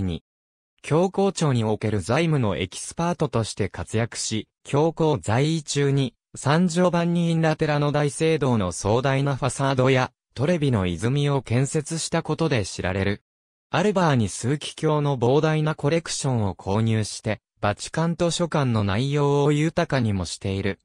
に、教皇庁における財務のエキスパートとして活躍し、教皇在位中に、三条万人ラテラの大聖堂の壮大なファサードや、トレビの泉を建設したことで知られる。アルバーに数奇教の膨大なコレクションを購入して、バチカン図書館の内容を豊かにもしている。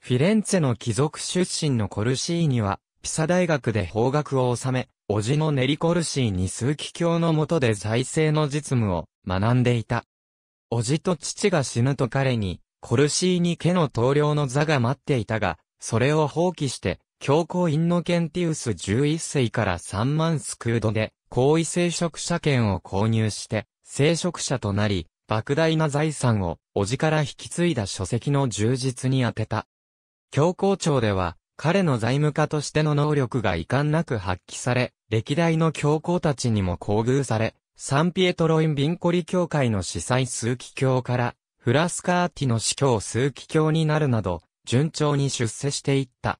フィレンツェの貴族出身のコルシーニは、ピサ大学で法学を収め、叔父のネリコルシーに枢機卿の下で財政の実務を学んでいた。叔父と父が死ぬと彼に、コルシーに家の棟梁の座が待っていたが、それを放棄して、教皇インノケンティウス11世から3万スクードで、皇位聖職者権を購入して、聖職者となり、莫大な財産を、叔父から引き継いだ書籍の充実に充てた。教皇庁では、彼の財務家としての能力が遺憾なく発揮され、歴代の教皇たちにも厚遇され、サンピエトロイン・ビンコリ教会の司祭数奇教から、フラスカーティの司教数奇教になるなど、順調に出世していった。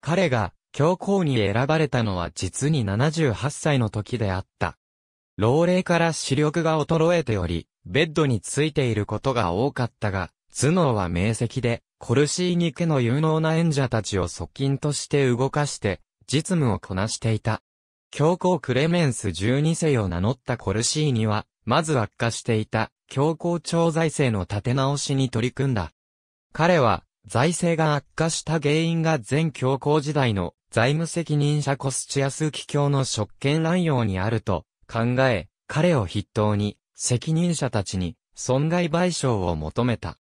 彼が、教皇に選ばれたのは実に78歳の時であった。老齢から視力が衰えており、ベッドについていることが多かったが、頭脳は明晰で、コルシーニ家の有能な演者たちを側近として動かして、実務をこなしていた。教皇クレメンス12世を名乗ったコルシーニは、まず悪化していた、教皇庁財政の立て直しに取り組んだ。彼は、財政が悪化した原因が前教皇時代の財務責任者コスチアスキ教の職権乱用にあると考え、彼を筆頭に責任者たちに損害賠償を求めた。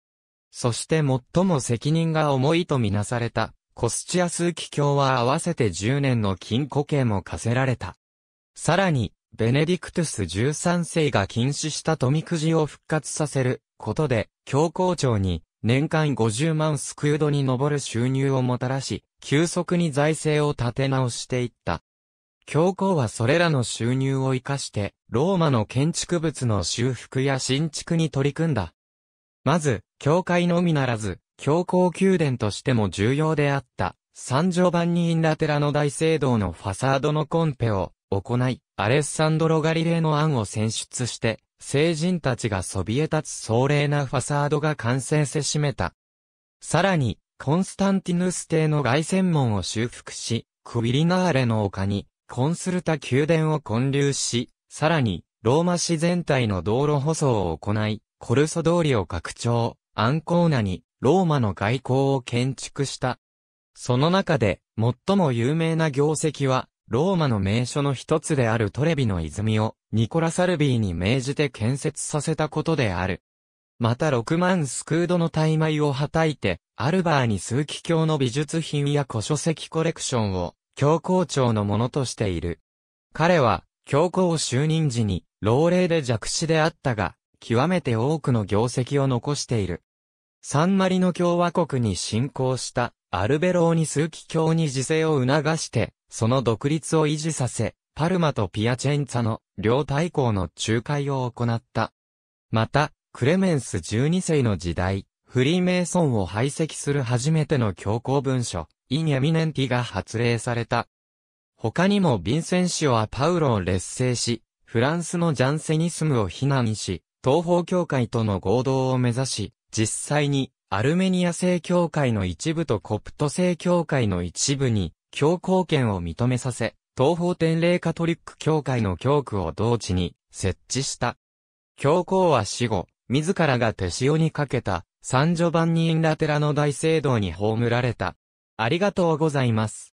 そして最も責任が重いとみなされたコスチアスーキ教は合わせて10年の禁錮刑も課せられた。さらに、ベネディクトゥス13世が禁止した富くじを復活させることで、教皇庁に年間50万スクードに上る収入をもたらし、急速に財政を立て直していった。教皇はそれらの収入を活かして、ローマの建築物の修復や新築に取り組んだ。まず、教会のみならず、教皇宮殿としても重要であった、三条版にインラテラの大聖堂のファサードのコンペを行い、アレッサンドロ・ガリレーの案を選出して、聖人たちがそびえ立つ壮麗なファサードが完成せしめた。さらに、コンスタンティヌス帝の凱旋門を修復し、クビリナーレの丘に、コンスルタ宮殿を建立し、さらに、ローマ市全体の道路舗装を行い、コルソ通りを拡張、アンコーナに、ローマの外交を建築した。その中で、最も有名な業績は、ローマの名所の一つであるトレビの泉を、ニコラ・サルビーに命じて建設させたことである。また6万スクードの大枚をはたいて、アルバーに数奇教の美術品や古書籍コレクションを、教皇庁のものとしている。彼は、教皇就任時に、老齢で弱視であったが、極めて多くの業績を残している。サンマリノ共和国に侵攻したアルベローニ枢機教に自制を促して、その独立を維持させ、パルマとピアチェンツァの両大公の仲介を行った。また、クレメンス12世の時代、フリーメイソンを排斥する初めての教皇文書、イニャミネンティが発令された。他にもヴィンセンシオはパウロを劣勢し、フランスのジャンセニスムを非難し、東方教会との合同を目指し、実際にアルメニア正教会の一部とコプト正教会の一部に教皇権を認めさせ、東方天霊カトリック教会の教区を同地に設置した。教皇は死後、自らが手塩にかけた、三女番人ラテラの大聖堂に葬られた。ありがとうございます。